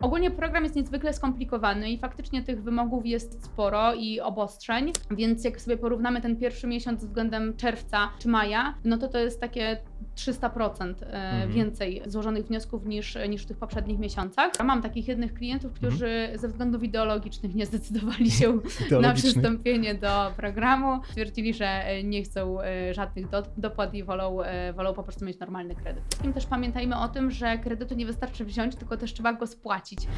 Ogólnie program jest niezwykle skomplikowany i faktycznie tych wymogów jest sporo i obostrzeń, więc jak sobie porównamy ten pierwszy miesiąc względem czerwca czy maja, no to to jest takie 300% e, mhm. więcej złożonych wniosków niż, niż w tych poprzednich miesiącach. Mam takich jednych klientów, mhm. którzy ze względów ideologicznych nie zdecydowali się na przystąpienie do programu. Stwierdzili, że e, nie chcą e, żadnych dopłat i wolą, wolą po prostu mieć normalny kredyt. Z też pamiętajmy o tym, że kredytu nie wystarczy wziąć, tylko też trzeba go spłacić zapłacić.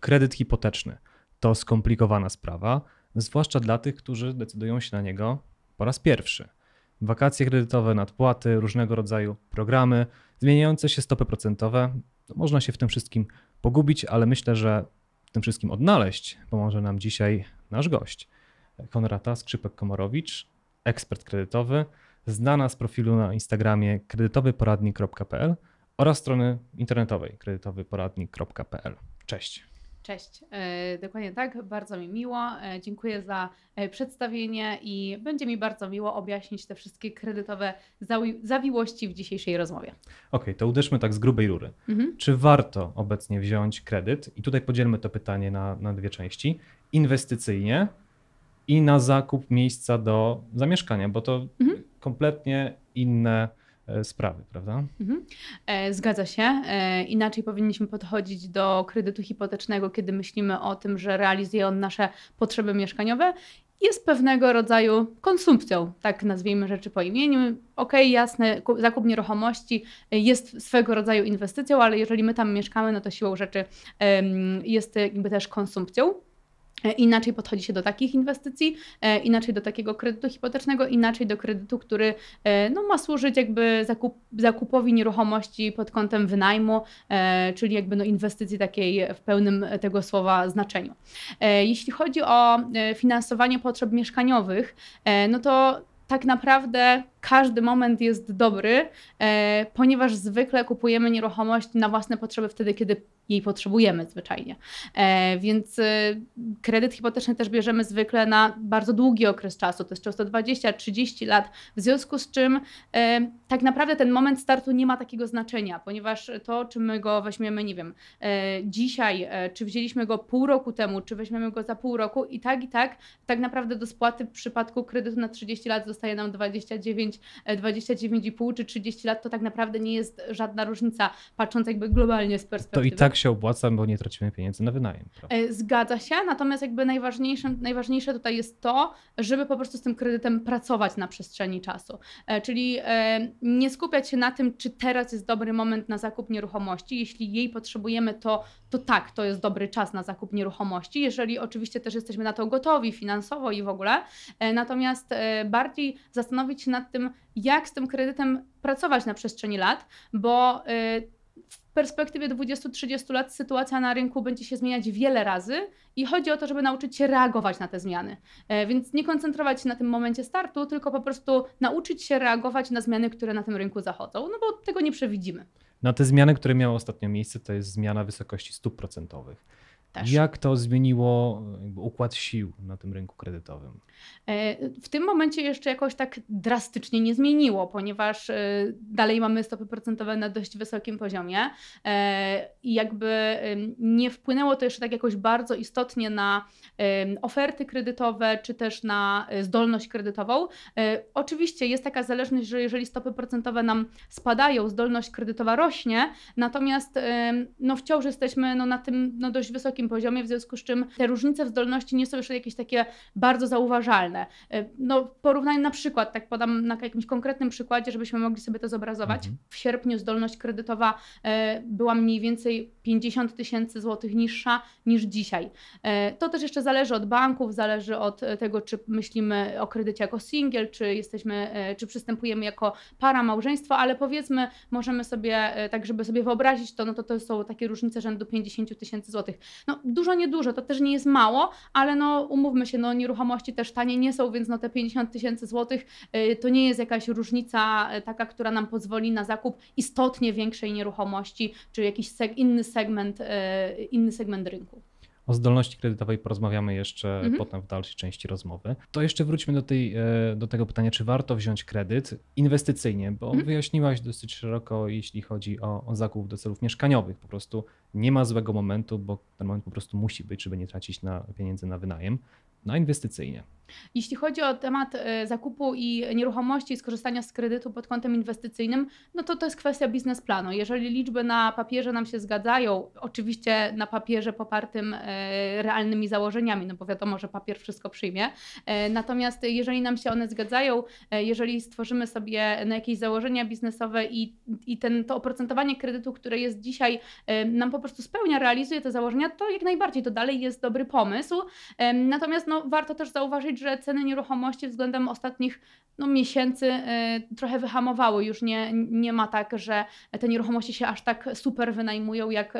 Kredyt hipoteczny to skomplikowana sprawa, zwłaszcza dla tych, którzy decydują się na niego po raz pierwszy. Wakacje kredytowe, nadpłaty, różnego rodzaju programy, zmieniające się stopy procentowe. No, można się w tym wszystkim pogubić, ale myślę, że w tym wszystkim odnaleźć pomoże nam dzisiaj nasz gość. Konrata Skrzypek-Komorowicz, ekspert kredytowy, znana z profilu na Instagramie kredytowyporadnik.pl oraz strony internetowej kredytowyporadnik.pl. Cześć. Cześć. E, dokładnie tak, bardzo mi miło. E, dziękuję za e, przedstawienie i będzie mi bardzo miło objaśnić te wszystkie kredytowe zawiłości w dzisiejszej rozmowie. Okej, okay, to uderzmy tak z grubej rury. Mhm. Czy warto obecnie wziąć kredyt? I tutaj podzielmy to pytanie na, na dwie części. Inwestycyjnie i na zakup miejsca do zamieszkania, bo to mhm. kompletnie inne E, sprawy, prawda? Mhm. E, zgadza się. E, inaczej powinniśmy podchodzić do kredytu hipotecznego, kiedy myślimy o tym, że realizuje on nasze potrzeby mieszkaniowe jest pewnego rodzaju konsumpcją, tak nazwijmy rzeczy po imieniu. Okej, okay, jasne, zakup nieruchomości jest swego rodzaju inwestycją, ale jeżeli my tam mieszkamy, no to siłą rzeczy jest jakby też konsumpcją. E, inaczej podchodzi się do takich inwestycji, e, inaczej do takiego kredytu hipotecznego, inaczej do kredytu, który e, no, ma służyć jakby zakup, zakupowi nieruchomości pod kątem wynajmu, czyli jakby no, inwestycji takiej w pełnym tego słowa znaczeniu. Jeśli chodzi o finansowanie potrzeb mieszkaniowych, no to tak naprawdę każdy moment jest dobry, e, ponieważ zwykle kupujemy nieruchomość na własne potrzeby wtedy, kiedy jej potrzebujemy zwyczajnie. E, więc e, kredyt hipoteczny też bierzemy zwykle na bardzo długi okres czasu, to jest często 20-30 lat, w związku z czym e, tak naprawdę ten moment startu nie ma takiego znaczenia, ponieważ to, czy my go weźmiemy, nie wiem, e, dzisiaj, e, czy wzięliśmy go pół roku temu, czy weźmiemy go za pół roku i tak i tak, tak naprawdę do spłaty w przypadku kredytu na 30 lat zostaje nam 29 29,5 e, czy 30 lat, to tak naprawdę nie jest żadna różnica, patrząc jakby globalnie z perspektywy. To i tak się opłaca, bo nie tracimy pieniędzy na wynajem. Prawda? E, zgadza się, natomiast jakby najważniejsze, najważniejsze tutaj jest to, żeby po prostu z tym kredytem pracować na przestrzeni czasu. E, czyli nie skupiać się na tym, czy teraz jest dobry moment na zakup nieruchomości. Jeśli jej potrzebujemy, to, to tak, to jest dobry czas na zakup nieruchomości, jeżeli oczywiście też jesteśmy na to gotowi finansowo i w ogóle. Natomiast bardziej zastanowić się nad tym, tym, jak z tym kredytem pracować na przestrzeni lat, bo y, w perspektywie 20-30 lat sytuacja na rynku będzie się zmieniać wiele razy i chodzi o to, żeby nauczyć się reagować na te zmiany. E, więc nie koncentrować się na tym momencie startu, tylko po prostu nauczyć się reagować na zmiany, które na tym rynku zachodzą, no bo tego nie przewidzimy. Na no, te zmiany, które miały ostatnio miejsce, to jest zmiana wysokości stóp procentowych też. Jak to zmieniło układ sił na tym rynku kredytowym? E, w tym momencie jeszcze jakoś tak drastycznie nie zmieniło, ponieważ e, dalej mamy stopy procentowe na dość wysokim poziomie e, i jakby nie wpłynęło to jeszcze tak jakoś bardzo istotnie na oferty kredytowe czy też na zdolność kredytową. Oczywiście jest taka zależność, że jeżeli stopy procentowe nam spadają, zdolność kredytowa rośnie, natomiast no wciąż jesteśmy no na tym no dość wysokim poziomie, w związku z czym te różnice w zdolności nie są jeszcze jakieś takie bardzo zauważalne. E, no, porównanie na przykład, tak podam na jakimś konkretnym przykładzie, żebyśmy mogli sobie to zobrazować. Mhm. W sierpniu zdolność kredytowa e, była mniej więcej 50 tysięcy złotych niższa niż dzisiaj. E, to też jeszcze zależy od banków, zależy od e, tego, czy myślimy o kredycie jako singiel, czy jesteśmy, e, czy przystępujemy jako para, małżeństwo, ale powiedzmy, możemy sobie, tak żeby sobie wyobrazić to, no to to są takie różnice rzędu 50 tysięcy złotych. No dużo, niedużo, to też nie jest mało, ale no umówmy się, no nieruchomości też tanie nie są, więc no te 50 tysięcy złotych to nie jest jakaś różnica taka, która nam pozwoli na zakup istotnie większej nieruchomości, czy jakiś inny sektor segment, e, inny segment rynku. O zdolności kredytowej porozmawiamy jeszcze mhm. potem w dalszej części rozmowy. To jeszcze wróćmy do, tej, e, do tego pytania, czy warto wziąć kredyt inwestycyjnie, bo mhm. wyjaśniłaś dosyć szeroko, jeśli chodzi o, o zakup do celów mieszkaniowych. Po prostu nie ma złego momentu, bo ten moment po prostu musi być, żeby nie tracić na pieniędzy na wynajem, na inwestycyjnie. Jeśli chodzi o temat e, zakupu i nieruchomości, skorzystania z kredytu pod kątem inwestycyjnym, no to to jest kwestia biznesplanu. Jeżeli liczby na papierze nam się zgadzają, oczywiście na papierze popartym e, realnymi założeniami, no bo wiadomo, że papier wszystko przyjmie. E, natomiast jeżeli nam się one zgadzają, jeżeli stworzymy sobie na jakieś założenia biznesowe i, i ten, to oprocentowanie kredytu, które jest dzisiaj, nam po prostu spełnia, realizuje te założenia, to jak najbardziej to dalej jest dobry pomysł. Natomiast no, warto też zauważyć, że ceny nieruchomości względem ostatnich no, miesięcy y, trochę wyhamowały. Już nie, nie ma tak, że te nieruchomości się aż tak super wynajmują jak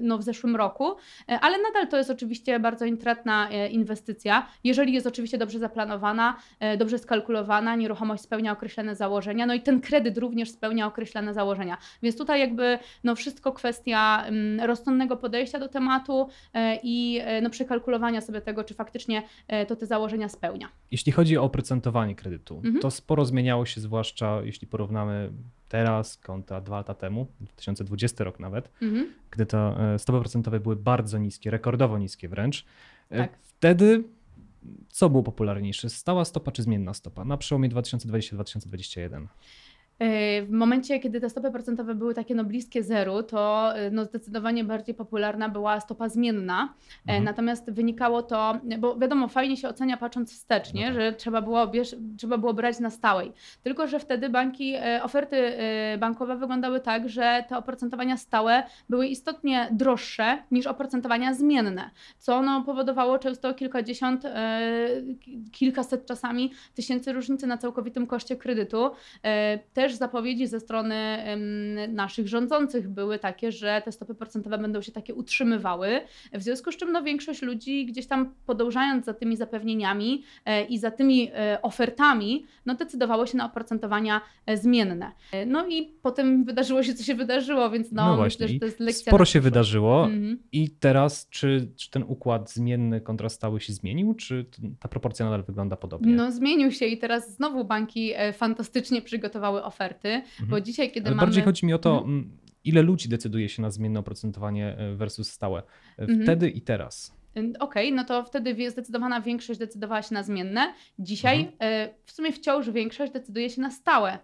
no, w zeszłym roku, e, ale nadal to jest oczywiście bardzo intratna e, inwestycja. Jeżeli jest oczywiście dobrze zaplanowana, e, dobrze skalkulowana, nieruchomość spełnia określone założenia, no i ten kredyt również spełnia określone założenia. Więc tutaj jakby no, wszystko kwestia rozsądnego podejścia do tematu i no, przekalkulowania sobie tego, czy faktycznie to te założenia spełnia. Jeśli chodzi o oprocentowanie kredytu, mhm. to sporo zmieniało się, zwłaszcza jeśli porównamy teraz kontra dwa lata temu, 2020 rok nawet, mhm. gdy to e, stopy procentowe były bardzo niskie, rekordowo niskie wręcz. E, tak. Wtedy co było popularniejsze, stała stopa czy zmienna stopa na przełomie 2020-2021? W momencie, kiedy te stopy procentowe były takie no bliskie zeru, to y, no zdecydowanie bardziej popularna była stopa zmienna. E, mhm. Natomiast wynikało to, bo wiadomo, fajnie się ocenia patrząc wstecznie, no tak. że trzeba było, trzeba było brać na stałej. Tylko, że wtedy banki, e, oferty e, bankowe wyglądały tak, że te oprocentowania stałe były istotnie droższe niż oprocentowania zmienne, co no powodowało często kilkadziesiąt, kilkaset czasami tysięcy różnicy na całkowitym koszcie kredytu. Też też zapowiedzi ze strony naszych rządzących były takie, że te stopy procentowe będą się takie utrzymywały, w związku z czym no, większość ludzi gdzieś tam podążając za tymi zapewnieniami e, i za tymi e, ofertami, no decydowało się na oprocentowania e, zmienne. No i potem wydarzyło się, co się wydarzyło, więc no, no właśnie. myślę, że to jest lekcja. Sporo się wydarzyło mhm. i teraz czy, czy ten układ zmienny kontrastały się zmienił, czy ta proporcja nadal wygląda podobnie? No zmienił się i teraz znowu banki fantastycznie przygotowały ofertę oferty, mhm. bo dzisiaj, kiedy Ale mamy... Bardziej chodzi mi o to, mhm. ile ludzi decyduje się na zmienne oprocentowanie e, versus stałe. E, mhm. Wtedy i teraz. Okej, okay, no to wtedy zdecydowana większość decydowała się na zmienne. Dzisiaj mhm. E, w sumie wciąż większość decyduje się na stałe.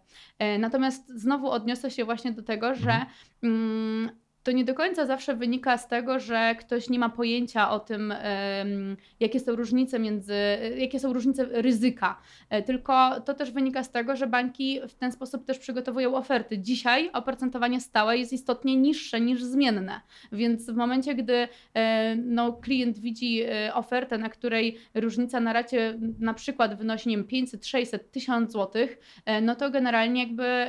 Natomiast znowu odniosę się właśnie do tego, mhm. że mm, to nie do końca zawsze wynika z tego, że ktoś nie ma pojęcia o tym, jakie są różnice między, jakie są różnice ryzyka, e, tylko to też wynika z tego, że banki w ten sposób też przygotowują oferty. Dzisiaj oprocentowanie stałe jest istotnie niższe niż zmienne, więc w momencie, gdy e, no, klient widzi e, ofertę, na której różnica na racie na przykład wynosi nie wiem, 500, 600, 1000 zł, no to generalnie jakby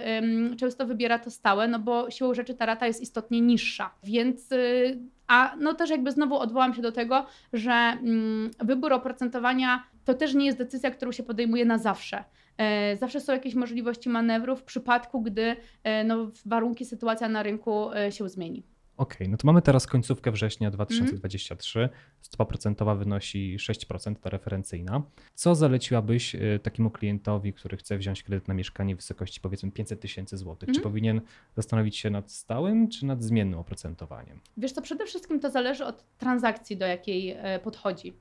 często wybiera to stałe, no bo siłą rzeczy ta rata jest istotnie niższa niższa. Więc y, a no też jakby znowu odwołam się do tego, że mm, wybór oprocentowania to też nie jest decyzja, którą się podejmuje na zawsze. E, zawsze są jakieś możliwości manewrów w przypadku, gdy e, no, warunki, sytuacja na rynku e, się zmieni. Okej, okay, no to mamy teraz końcówkę września 2023. Mm. Stopa procentowa wynosi 6%, ta referencyjna. Co zaleciłabyś y, takiemu klientowi, który chce wziąć kredyt na mieszkanie w wysokości powiedzmy 500 tysięcy złotych? Mm. Czy mhm. powinien zastanowić się nad stałym czy nad zmiennym oprocentowaniem? Wiesz, to przede wszystkim to zależy od transakcji, do jakiej e, podchodzi,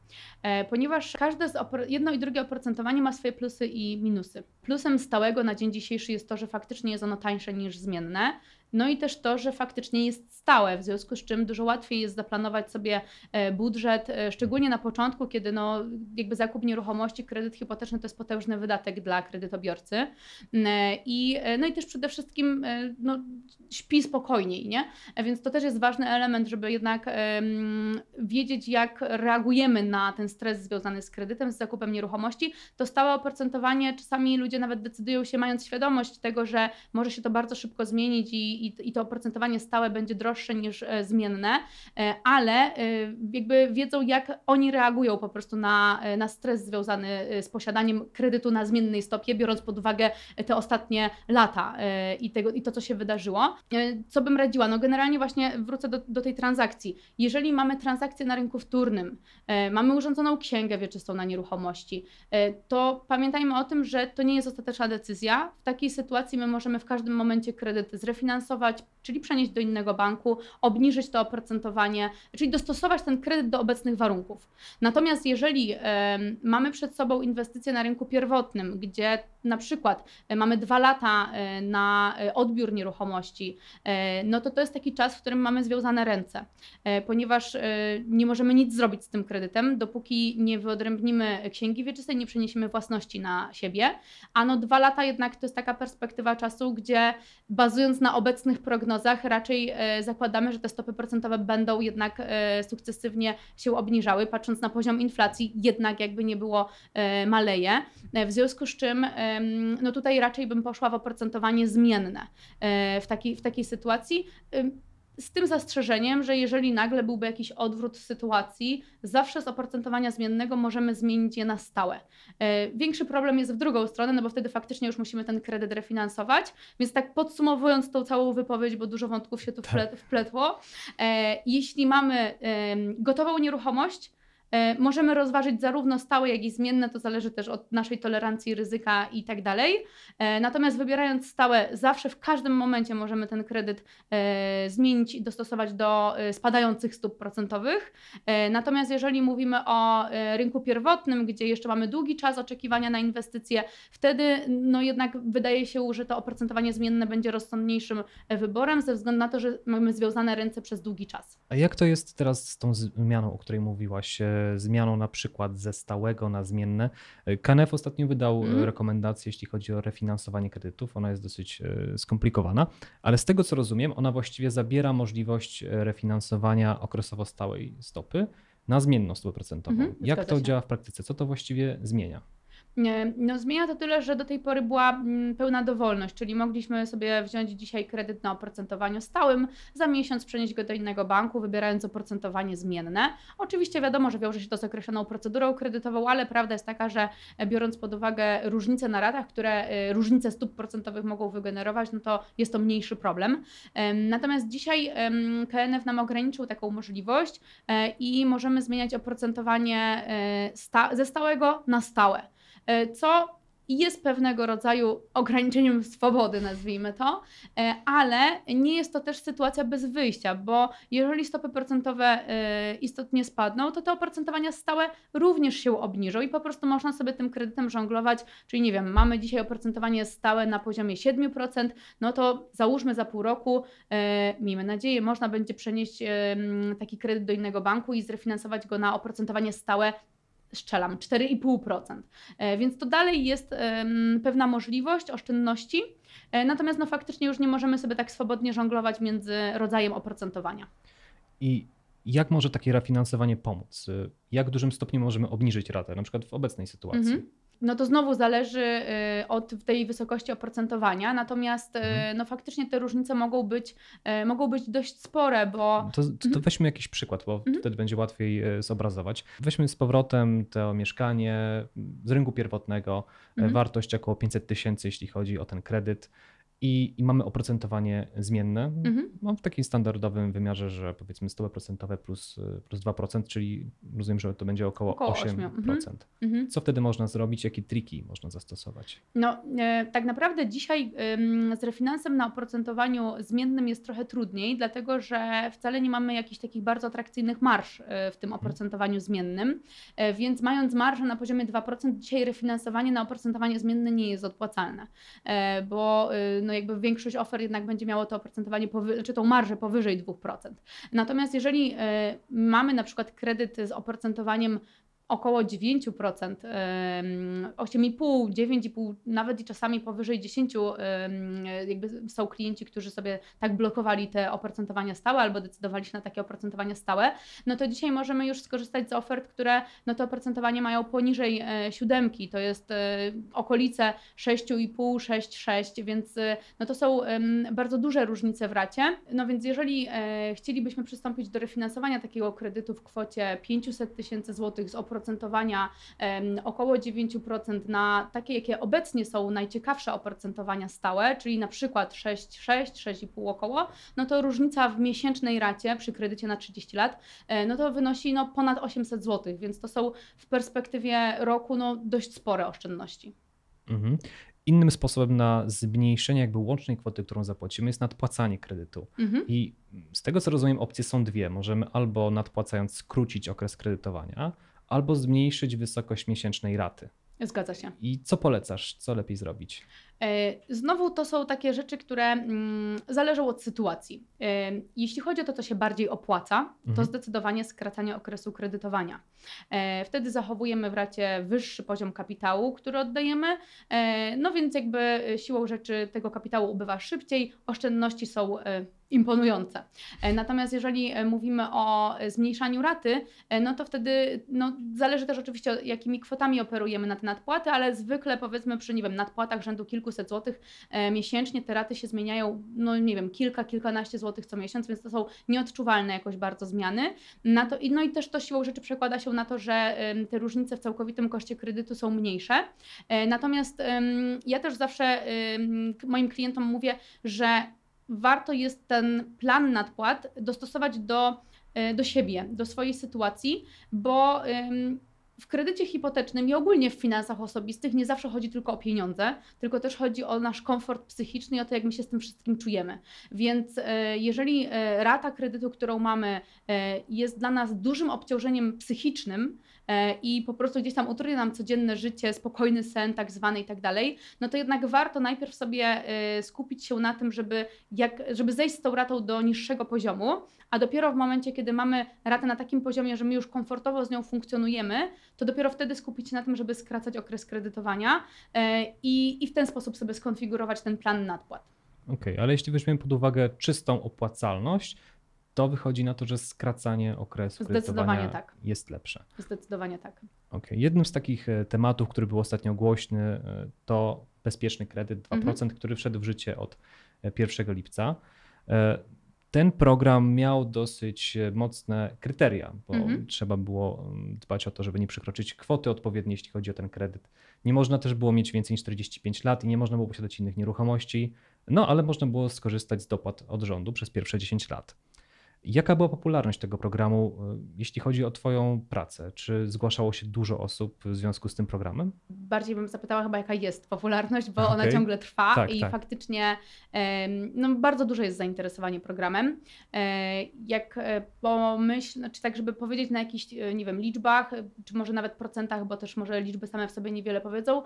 e, ponieważ każde z jedno i drugie oprocentowanie ma swoje plusy i minusy. Plusem stałego na dzień dzisiejszy jest to, że faktycznie jest ono tańsze niż zmienne no i też to, że faktycznie jest stałe, w związku z czym dużo łatwiej jest zaplanować sobie e, budżet, e, szczególnie na początku, kiedy no, jakby zakup nieruchomości, kredyt hipoteczny to jest potężny wydatek dla kredytobiorcy. Mm, e, I, no i też przede wszystkim no, śpi spokojniej, nie? Więc to też jest ważny element, żeby jednak um, wiedzieć, jak reagujemy na ten stres związany z kredytem, z zakupem nieruchomości. To stałe oprocentowanie, czasami ludzie nawet decydują się, mając świadomość tego, że może się to bardzo szybko zmienić i i, i to oprocentowanie stałe będzie droższe niż e, zmienne, e, ale e, jakby wiedzą, jak oni reagują po prostu na, na stres związany z posiadaniem kredytu na zmiennej stopie, biorąc pod uwagę te ostatnie lata i, tego, i to, co się wydarzyło. Co bym radziła? No generalnie właśnie wrócę do, do tej transakcji. Jeżeli mamy transakcję na rynku wtórnym, mamy urządzoną księgę wieczystą na nieruchomości, to pamiętajmy o tym, że to nie jest ostateczna decyzja. W takiej sytuacji my możemy w każdym momencie kredyt zrefinansować, czyli przenieść do innego banku, obniżyć to oprocentowanie, czyli dostosować ten kredyt do obecnych warunków. Natomiast jeżeli mamy przed sobą inwestycje na rynku pierwotnym, gdzie na przykład e, mamy dwa lata e, na e, odbiór nieruchomości, no to to jest taki czas, w którym mamy związane ręce, ponieważ nie możemy nic zrobić z tym kredytem, dopóki nie wyodrębnimy księgi wieczystej, nie przeniesiemy własności na siebie. A no dwa lata jednak to jest taka perspektywa czasu, gdzie bazując na obecnych obecnych prognozach raczej e, zakładamy, że te stopy procentowe będą jednak e, sukcesywnie się obniżały, patrząc na poziom inflacji, jednak jakby nie było e, maleje. W związku z czym no tutaj raczej bym poszła w oprocentowanie zmienne w takiej, w takiej sytuacji z tym zastrzeżeniem, że jeżeli nagle byłby jakiś odwrót sytuacji, zawsze z oprocentowania zmiennego możemy zmienić je na stałe. E, większy problem jest w drugą stronę, no bo wtedy faktycznie już musimy ten kredyt refinansować. Więc tak podsumowując tą całą wypowiedź, bo dużo wątków się tu tak. wpletło, e, jeśli mamy gotową nieruchomość, E, możemy rozważyć zarówno stałe, jak i zmienne, to zależy też od naszej tolerancji ryzyka i tak dalej. E, natomiast wybierając stałe, zawsze w każdym momencie możemy ten kredyt e, zmienić i dostosować do spadających stóp procentowych. Natomiast jeżeli mówimy o rynku pierwotnym, gdzie jeszcze mamy długi czas oczekiwania na inwestycje, wtedy no jednak wydaje się, że to oprocentowanie zmienne będzie rozsądniejszym wyborem, ze względu na to, że mamy związane ręce przez długi czas. A jak to jest teraz z tą zmianą, o której mówiłaś? zmianą na przykład ze stałego na zmienne. KNF ostatnio wydał mm. rekomendację, jeśli chodzi o refinansowanie kredytów. Ona jest dosyć e, skomplikowana, ale z tego co rozumiem, ona właściwie zabiera możliwość e, refinansowania okresowo stałej stopy na zmienną stopę procentową. Mm, Jak to działa w praktyce? Co to właściwie zmienia? E, no, zmienia to tyle, że do tej pory była mm, pełna dowolność, czyli mogliśmy sobie wziąć dzisiaj kredyt na oprocentowaniu stałym, za miesiąc przenieść go do innego banku, wybierając oprocentowanie zmienne. Oczywiście wiadomo, że wiąże się to z określoną procedurą kredytową, ale prawda jest taka, że e, biorąc pod uwagę różnice na ratach, które e, różnice stóp procentowych mogą wygenerować, no to jest to mniejszy problem. Natomiast dzisiaj KNF nam ograniczył taką możliwość i możemy zmieniać oprocentowanie ze stałego na stałe. E, co jest pewnego rodzaju ograniczeniem swobody, nazwijmy to, e, ale nie jest to też sytuacja bez wyjścia, bo jeżeli stopy procentowe e, istotnie spadną, to te oprocentowania stałe również się obniżą i po prostu można sobie tym kredytem żonglować, czyli nie wiem, mamy dzisiaj oprocentowanie stałe na poziomie 7%, no to załóżmy za pół roku, miejmy nadzieję, można będzie przenieść taki kredyt do innego banku i zrefinansować go na oprocentowanie stałe strzelam 4,5%. E, więc to dalej jest pewna możliwość oszczędności, e, natomiast no faktycznie już nie możemy sobie tak swobodnie żonglować między rodzajem oprocentowania. I jak może takie refinansowanie pomóc? E, jak dużym stopniu możemy obniżyć ratę, na przykład w obecnej sytuacji? Mhm no to znowu zależy y, od tej wysokości oprocentowania, natomiast y, mhm. no faktycznie te różnice mogą być, y, mogą być dość spore, bo... No to, to mhm. weźmy jakiś przykład, bo mhm. wtedy będzie łatwiej zobrazować. Weźmy z powrotem to mieszkanie mm, z rynku pierwotnego, wartość około 500 tysięcy, jeśli chodzi o ten kredyt i, i mamy oprocentowanie zmienne. Mhm. Mam no, w takim standardowym wymiarze, że powiedzmy stopy procentowe plus, plus 2%, czyli rozumiem, że to będzie około, około 8%. 8%. Mhm. mhm. Co wtedy można zrobić? Jakie triki można zastosować? No, e, tak naprawdę dzisiaj e, z refinansem na oprocentowaniu zmiennym jest trochę trudniej, dlatego że wcale nie mamy jakichś takich bardzo atrakcyjnych marsz e, w tym mhm. oprocentowaniu mhm. zmiennym. E, więc mając marżę na poziomie 2%, dzisiaj refinansowanie na oprocentowanie zmienne nie jest odpłacalne, e, bo e, no jakby większość ofer jednak będzie miało to oprocentowanie, powy, znaczy tą marżę powyżej 2%. Natomiast jeżeli e, mamy na przykład kredyt z oprocentowaniem około 9%, 8,5, 9,5, nawet i czasami powyżej 10 jakby są klienci, którzy sobie tak blokowali te oprocentowania stałe albo decydowali się na takie oprocentowania stałe, no to dzisiaj możemy już skorzystać z ofert, które no to oprocentowanie mają poniżej e, siódemki, to jest e, okolice 6,5, 6,6, więc e, no to są bardzo duże różnice w racie. No więc jeżeli chcielibyśmy przystąpić do refinansowania takiego kredytu w kwocie 500 tysięcy złotych z oprocentowaniem oprocentowania około 9% na takie, jakie obecnie są najciekawsze oprocentowania stałe, czyli na przykład 6,6, 6,5 około, no to różnica w miesięcznej racie przy kredycie na 30 lat, e, no to wynosi no, ponad 800 zł, więc to są w perspektywie roku no, dość spore oszczędności. Mhm. Innym sposobem na zmniejszenie jakby łącznej kwoty, którą zapłacimy, jest nadpłacanie kredytu. Mhm. I z tego co rozumiem, opcje są dwie. Możemy albo nadpłacając skrócić okres kredytowania, albo zmniejszyć wysokość miesięcznej raty. Zgadza się. I co polecasz? Co lepiej zrobić? E, znowu to są takie rzeczy, które mm, zależą od sytuacji. E, jeśli chodzi o to, co się bardziej opłaca, mhm. to zdecydowanie skracanie okresu kredytowania. E, wtedy zachowujemy w racie wyższy poziom kapitału, który oddajemy, no więc jakby siłą rzeczy tego kapitału ubywa szybciej, oszczędności są imponujące. E, natomiast jeżeli e, mówimy o e, zmniejszaniu raty, no to wtedy no, zależy też oczywiście, jakimi kwotami operujemy na te nadpłaty, ale zwykle powiedzmy przy nie wiem, nadpłatach rzędu kilkuset złotych miesięcznie te raty się zmieniają, no nie wiem, kilka, kilkanaście złotych co miesiąc, więc to są nieodczuwalne jakoś bardzo zmiany. Na to, no i też to siłą rzeczy przekłada się na to, że te różnice w całkowitym koszcie kredytu są mniejsze. Natomiast ja też zawsze moim klientom mówię, że warto jest ten plan nadpłat dostosować do, e, do siebie, do swojej sytuacji, bo w kredycie hipotecznym i ogólnie w finansach osobistych nie zawsze chodzi tylko o pieniądze, tylko też chodzi o nasz komfort psychiczny i o to, jak my się z tym wszystkim czujemy. Więc e, jeżeli e, rata kredytu, którą mamy, jest dla nas dużym obciążeniem psychicznym, E, i po prostu gdzieś tam utrudnia nam codzienne życie, spokojny sen tak zwany i tak dalej, no to jednak warto najpierw sobie e, skupić się na tym, żeby, jak, żeby zejść z tą ratą do niższego poziomu, a dopiero w momencie, kiedy mamy ratę na takim poziomie, że my już komfortowo z nią funkcjonujemy, to dopiero wtedy skupić się na tym, żeby skracać okres kredytowania e, i, i w ten sposób sobie skonfigurować ten plan nadpłat. Okej, okay, ale jeśli weźmiemy pod uwagę czystą opłacalność, to wychodzi na to, że skracanie okresu Zdecydowanie tak. jest lepsze. Zdecydowanie tak. Okay. Jednym z takich e, tematów, który był ostatnio głośny, e, to bezpieczny kredyt 2%, mhm. który wszedł w życie od 1 e, lipca. Ten program miał dosyć mocne kryteria, bo mhm. trzeba było mm, dbać o to, żeby nie przekroczyć kwoty odpowiedniej, jeśli chodzi o ten kredyt. Nie można też było mieć więcej niż 45 lat i nie można było posiadać innych nieruchomości, no ale można było skorzystać z dopłat od rządu przez pierwsze 10 lat. Jaka była popularność tego programu, y, jeśli chodzi o Twoją pracę? Czy zgłaszało się dużo osób w związku z tym programem? Bardziej bym zapytała chyba, jaka jest popularność, bo okay. ona ciągle trwa tak, i tak. faktycznie no, bardzo duże jest zainteresowanie programem. E, jak e, pomyśl, czy znaczy tak, żeby powiedzieć na jakichś, e, nie wiem, liczbach, czy może nawet procentach, bo też może liczby same w sobie niewiele powiedzą,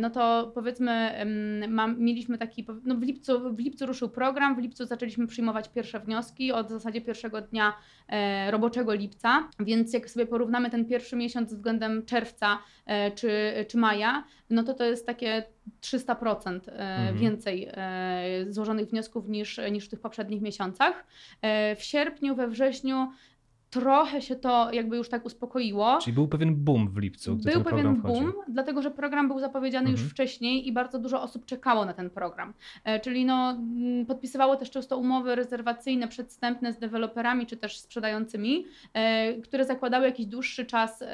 no to powiedzmy, mam, mieliśmy taki, no w lipcu, w lipcu ruszył program, w lipcu zaczęliśmy przyjmować pierwsze wnioski od zasadzie pierwszego dnia e, roboczego lipca, więc jak sobie porównamy ten pierwszy miesiąc względem czerwca e, czy, czy maja, no to to jest takie 300% e, mhm. więcej złożonych wniosków niż, niż w tych poprzednich miesiącach. W sierpniu, we wrześniu trochę się to jakby już tak uspokoiło. Czyli był pewien boom w lipcu. Gdy był pewien boom, dlatego że program był zapowiedziany mhm. już wcześniej i bardzo dużo osób czekało na ten program. E, czyli no, mm, podpisywało też często umowy rezerwacyjne, przedstępne z deweloperami czy też sprzedającymi, e, które zakładały jakiś dłuższy czas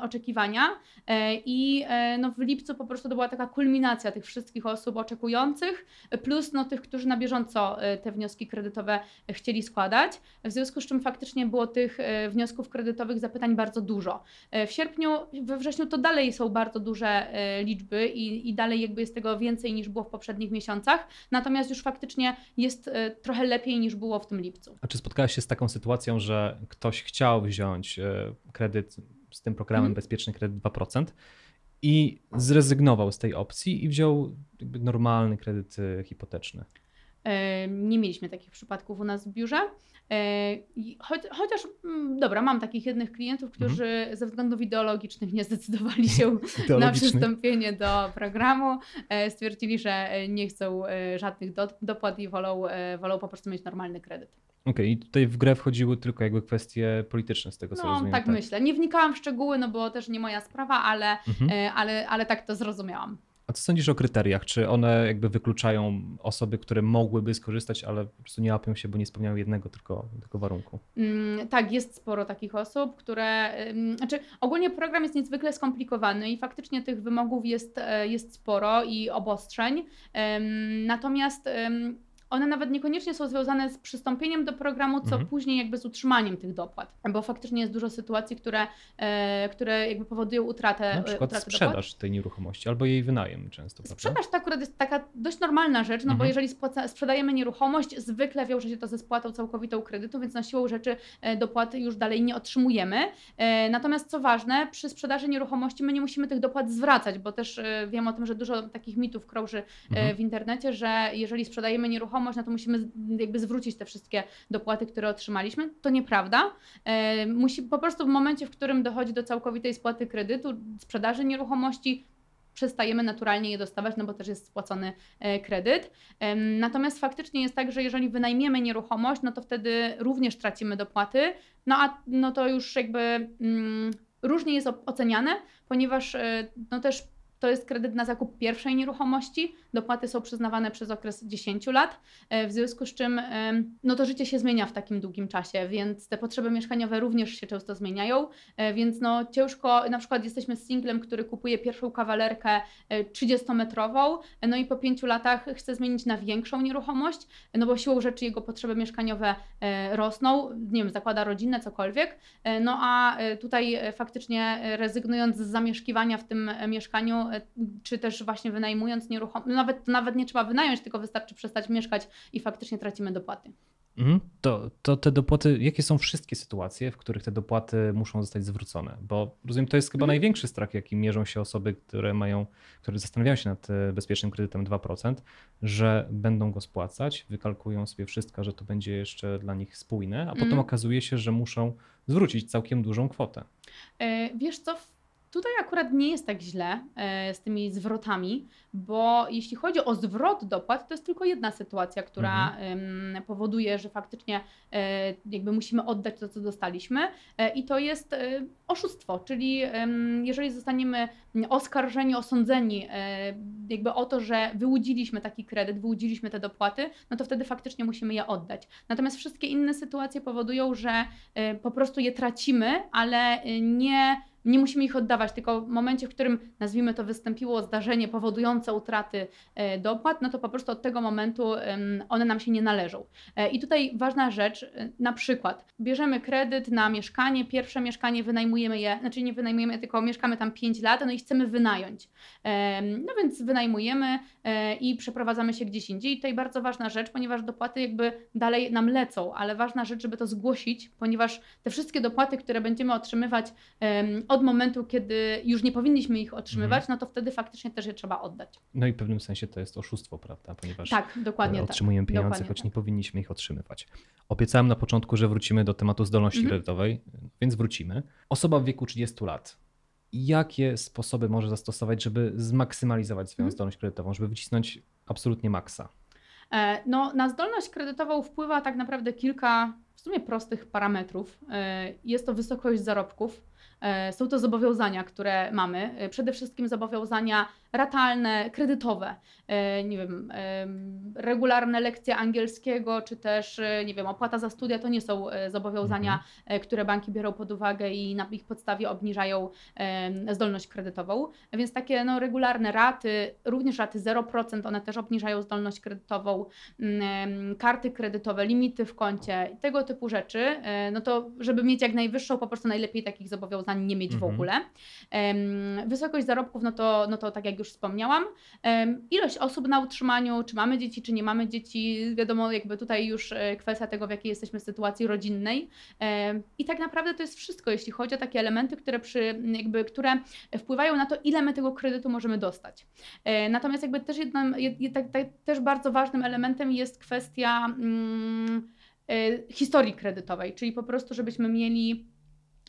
oczekiwania. E, I no, w lipcu po prostu to była taka kulminacja tych wszystkich osób oczekujących, plus no, tych, którzy na bieżąco te wnioski kredytowe chcieli składać. W związku z czym faktycznie było tych E, wniosków kredytowych, zapytań bardzo dużo. E, w sierpniu, we wrześniu to dalej są bardzo duże e, liczby i, i dalej jakby jest tego więcej niż było w poprzednich miesiącach, natomiast już faktycznie jest trochę lepiej niż było w tym lipcu. A czy spotkałaś się z taką sytuacją, że ktoś chciał wziąć kredyt z tym programem hmm. Bezpieczny Kredyt 2%? i zrezygnował z tej opcji i wziął jakby normalny kredyt hipoteczny. Nie mieliśmy takich przypadków u nas w biurze. E, chociaż, mm, dobra, mam takich jednych klientów, mhm. którzy mhm. ze względów ideologicznych nie zdecydowali się na przystąpienie do programu. E, stwierdzili, że e, nie chcą żadnych dopłat i wolą, wolą po prostu mieć normalny kredyt. Okej, okay. i tutaj w grę wchodziły tylko jakby kwestie polityczne z tego, co no, rozumiem. Tak, tak myślę. Nie wnikałam w szczegóły, no bo też nie moja sprawa, ale, mhm. ale, ale tak to zrozumiałam. A co sądzisz o kryteriach? Czy one jakby wykluczają osoby, które mogłyby skorzystać, ale po prostu nie łapią się, bo nie spełniają jednego tylko, tylko warunku? Mm, tak, jest sporo takich osób, które. znaczy, ogólnie program jest niezwykle skomplikowany i faktycznie tych wymogów jest, e, jest sporo i obostrzeń. natomiast one nawet niekoniecznie są związane z przystąpieniem do programu, co mhm. później jakby z utrzymaniem tych dopłat, bo faktycznie jest dużo sytuacji, które, e, które jakby powodują utratę Na e, przykład utratę sprzedaż dopłat. tej nieruchomości albo jej wynajem często. Prawda? Sprzedaż to akurat jest taka dość normalna rzecz, no mhm. bo jeżeli spłaca, sprzedajemy nieruchomość, zwykle wiąże się to ze spłatą całkowitą kredytu, więc na siłą rzeczy e, dopłaty już dalej nie otrzymujemy. Natomiast co ważne, przy sprzedaży nieruchomości my nie musimy tych dopłat zwracać, bo też wiem o tym, że dużo takich mitów krąży mhm. w internecie, że jeżeli sprzedajemy nieruchomość, nieruchomość, na no to musimy jakby zwrócić te wszystkie dopłaty, które otrzymaliśmy. To nieprawda. E, musi, po prostu w momencie, w którym dochodzi do całkowitej spłaty kredytu, sprzedaży nieruchomości, przestajemy naturalnie je dostawać, no bo też jest spłacony e, kredyt. Natomiast faktycznie jest tak, że jeżeli wynajmiemy nieruchomość, no to wtedy również tracimy dopłaty, no a no to już jakby mm, różnie jest oceniane, ponieważ e, no też to jest kredyt na zakup pierwszej nieruchomości. Dopłaty są przyznawane przez okres 10 lat, e, w związku z czym e, no to życie się zmienia w takim długim czasie, więc te potrzeby mieszkaniowe również się często zmieniają, e, więc no ciężko, na przykład jesteśmy singlem, który kupuje pierwszą kawalerkę 30-metrową, no i po 5 latach chce zmienić na większą nieruchomość, no bo siłą rzeczy jego potrzeby mieszkaniowe rosną, nie wiem, zakłada rodzinę, cokolwiek, no a tutaj faktycznie rezygnując z zamieszkiwania w tym mieszkaniu, E, czy też właśnie wynajmując nieruchomość, nawet, nawet nie trzeba wynająć, tylko wystarczy przestać mieszkać i faktycznie tracimy dopłaty. Mhm. To, to te dopłaty, jakie są wszystkie sytuacje, w których te dopłaty muszą zostać zwrócone? Bo rozumiem, to jest chyba mhm. największy strach, jaki mierzą się osoby, które mają, które zastanawiają się nad e, bezpiecznym kredytem 2%, że będą go spłacać, wykalkują sobie wszystko, że to będzie jeszcze dla nich spójne, a potem mhm. okazuje się, że muszą zwrócić całkiem dużą kwotę. E, wiesz co, Tutaj akurat nie jest tak źle e, z tymi zwrotami, bo jeśli chodzi o zwrot dopłat, to jest tylko jedna sytuacja, która mhm. powoduje, że faktycznie e, jakby musimy oddać to, co dostaliśmy e, i to jest oszustwo, czyli jeżeli zostaniemy oskarżeni, osądzeni jakby o to, że wyłudziliśmy taki kredyt, wyłudziliśmy te dopłaty, no to wtedy faktycznie musimy je oddać. Natomiast wszystkie inne sytuacje powodują, że po prostu je tracimy, ale nie nie musimy ich oddawać, tylko w momencie, w którym nazwijmy to wystąpiło zdarzenie powodujące utraty e, dopłat, no to po prostu od tego momentu one nam się nie należą. E, I tutaj ważna rzecz, e, na przykład bierzemy kredyt na mieszkanie, pierwsze mieszkanie wynajmujemy je, znaczy nie wynajmujemy, tylko mieszkamy tam 5 lat, no i chcemy wynająć. No więc wynajmujemy i przeprowadzamy się gdzieś indziej. I tutaj bardzo ważna rzecz, ponieważ dopłaty jakby dalej nam lecą, ale ważna rzecz, żeby to zgłosić, ponieważ te wszystkie dopłaty, które będziemy otrzymywać od od momentu, kiedy już nie powinniśmy ich otrzymywać, mhm. no to wtedy faktycznie też je trzeba oddać. No i w pewnym sensie to jest oszustwo, prawda? Ponieważ tak, dokładnie otrzymujemy tak. pieniądze, dokładnie choć tak. nie powinniśmy ich otrzymywać. Obiecałem na początku, że wrócimy do tematu zdolności mhm. kredytowej, więc wrócimy. Osoba w wieku 30 lat, jakie sposoby może zastosować, żeby zmaksymalizować swoją mhm. zdolność kredytową, żeby wycisnąć absolutnie maksa? E, no, na zdolność kredytową wpływa tak naprawdę kilka w sumie prostych parametrów. E, jest to wysokość zarobków E, są to zobowiązania, które mamy. E, przede wszystkim zobowiązania ratalne, kredytowe, e, nie wiem, e, regularne lekcje angielskiego, czy też, e, nie wiem, opłata za studia to nie są zobowiązania, mhm. które banki biorą pod uwagę i na ich podstawie obniżają zdolność kredytową. Więc takie no, regularne raty, również raty 0%, one też obniżają zdolność kredytową, karty kredytowe, limity w koncie, tego typu rzeczy, no to żeby mieć jak najwyższą, po prostu najlepiej takich zobowiązań nie mieć mhm. w ogóle. Wysokość zarobków, no to, no to tak jak jak już wspomniałam. Ilość osób na utrzymaniu, czy mamy dzieci, czy nie mamy dzieci, wiadomo, jakby tutaj już e, kwestia tego, w jakiej jesteśmy sytuacji rodzinnej. I tak naprawdę to jest wszystko, jeśli chodzi o takie elementy, które, przy, jakby, które wpływają na to, ile my tego kredytu możemy dostać. E, natomiast jakby też, jednym, tak, tak, też bardzo ważnym elementem jest kwestia mm, e, historii kredytowej, czyli po prostu, żebyśmy mieli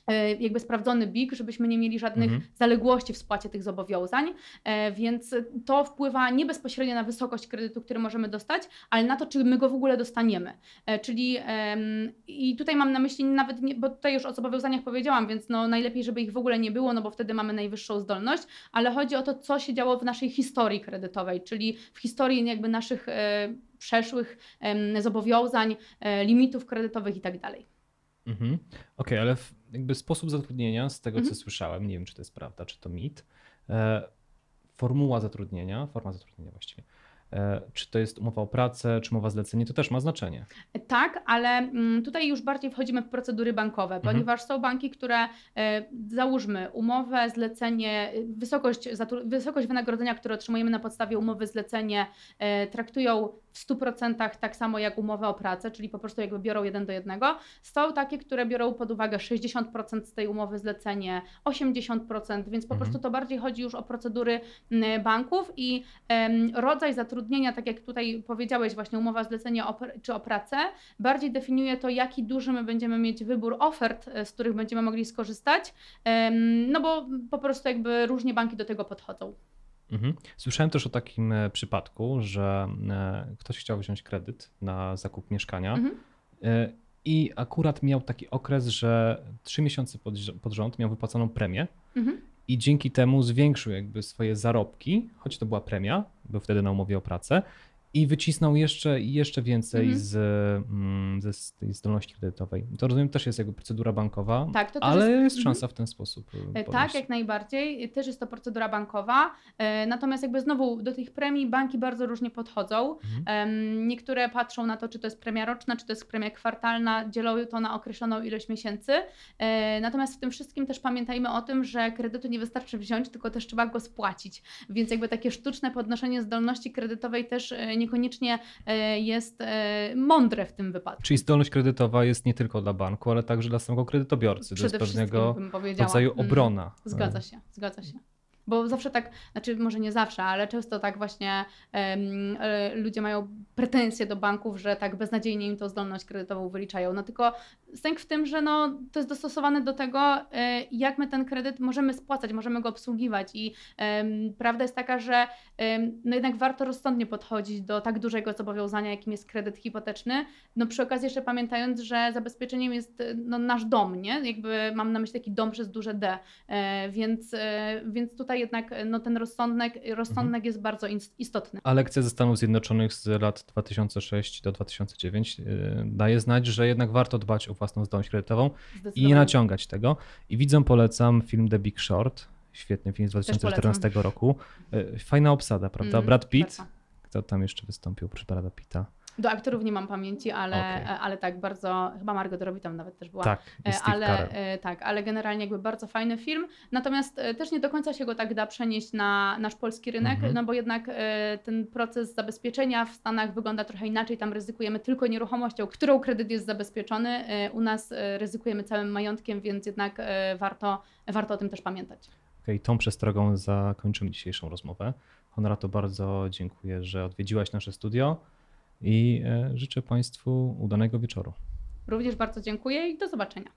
E, jakby sprawdzony BIG, żebyśmy nie mieli żadnych mhm. zaległości w spłacie tych zobowiązań, e, więc to wpływa nie bezpośrednio na wysokość kredytu, który możemy dostać, ale na to, czy my go w ogóle dostaniemy. E, czyli i tutaj mam na myśli nawet, nie, bo tutaj już o zobowiązaniach powiedziałam, więc no najlepiej, żeby ich w ogóle nie było, no bo wtedy mamy najwyższą zdolność, ale chodzi o to, co się działo w naszej historii kredytowej, czyli w historii jakby naszych przeszłych zobowiązań, limitów kredytowych i tak dalej. Mhm. Okej, okay, ale w, jakby sposób zatrudnienia, z tego mhm. co słyszałem, nie wiem czy to jest prawda, czy to mit, e, formuła zatrudnienia, forma zatrudnienia właściwie, E, czy to jest umowa o pracę, czy umowa zlecenie, to też ma znaczenie. Tak, ale mm, tutaj już bardziej wchodzimy w procedury bankowe, mhm. ponieważ mhm. są banki, które e, załóżmy umowę, zlecenie, wysokość, wysokość wynagrodzenia, które otrzymujemy na podstawie umowy, zlecenie e, traktują w 100% tak samo jak umowę o pracę, czyli po prostu jakby biorą jeden do jednego. Są takie, które biorą pod uwagę 60% z tej umowy zlecenie, 80%, więc po mhm. prostu to bardziej chodzi już o procedury banków i rodzaj zatrudnienia zatrudnienia, tak jak tutaj powiedziałeś, właśnie umowa zlecenia czy o pracę, bardziej definiuje to, jaki duży my będziemy mieć wybór ofert, e, z których będziemy mogli skorzystać, no bo po prostu jakby różnie banki do tego podchodzą. Mhm. Słyszałem też o takim e, przypadku, że e, ktoś chciał wziąć kredyt na zakup mieszkania. Mhm. I akurat miał taki okres, że trzy miesiące pod, pod rząd miał wypłaconą premię mhm. i dzięki temu zwiększył jakby swoje zarobki, choć to była premia, był wtedy na umowie o pracę i wycisnął jeszcze, jeszcze więcej mhm. z, mm, ze, z tej zdolności kredytowej. To rozumiem, też jest jakby procedura bankowa, tak, to ale jest, jest mhm. szansa w ten sposób. E, e, tak, jak najbardziej. E, też jest to procedura bankowa. Natomiast jakby znowu do tych premii banki bardzo różnie podchodzą. Mhm. Niektóre patrzą na to, czy to jest premia roczna, czy to jest premia kwartalna, dzielą to na określoną ilość miesięcy. Natomiast w tym wszystkim też pamiętajmy o tym, że kredytu nie wystarczy wziąć, tylko też trzeba go spłacić. Więc jakby takie sztuczne podnoszenie zdolności kredytowej też nie niekoniecznie e, jest e, mądre w tym wypadku. Czyli zdolność kredytowa jest nie tylko dla banku, ale także dla samego kredytobiorcy. Przede to jest pewnego rodzaju mhm. obrona. Zgadza się, zgadza się bo zawsze tak, znaczy może nie zawsze, ale często tak właśnie um, ludzie mają pretensje do banków, że tak beznadziejnie im tą zdolność kredytową wyliczają. No tylko Sęk w tym, że no, to jest dostosowane do tego, e, jak my ten kredyt możemy spłacać, możemy go obsługiwać. I prawda jest taka, że no jednak warto rozsądnie podchodzić do tak dużego zobowiązania, jakim jest kredyt hipoteczny. No przy okazji jeszcze pamiętając, że zabezpieczeniem jest no, nasz dom, nie? Jakby mam na myśli taki dom przez duże D. E, więc, e, więc tutaj jednak no, ten rozsądnek, rozsądnek mhm. jest bardzo istotny. A lekcja ze Stanów Zjednoczonych z lat 2006 do 2009 daje znać, że jednak warto dbać o własną zdolność kredytową i nie naciągać tego. I widzą, polecam film The Big Short, świetny film z 2014 roku. Y, fajna obsada, prawda? Mm, Brad Pitt, kto tam jeszcze wystąpił oprócz Brada Pitta? Do aktorów nie mam pamięci, ale, okay. E, ale tak, bardzo, chyba Margot Robbie tam nawet też była. Tak, e, ale, e, tak, ale generalnie jakby bardzo fajny film. Natomiast też nie do końca się go tak da przenieść na nasz polski rynek, mm -hmm. no bo jednak ten proces zabezpieczenia w Stanach wygląda trochę inaczej. Tam ryzykujemy tylko nieruchomością, którą kredyt jest zabezpieczony. U nas ryzykujemy całym majątkiem, więc jednak warto, warto o tym też pamiętać. Okej, okay, tą przestrogą zakończymy dzisiejszą rozmowę. Honorato, bardzo dziękuję, że odwiedziłaś nasze studio i e, życzę Państwu udanego wieczoru. Również bardzo dziękuję i do zobaczenia.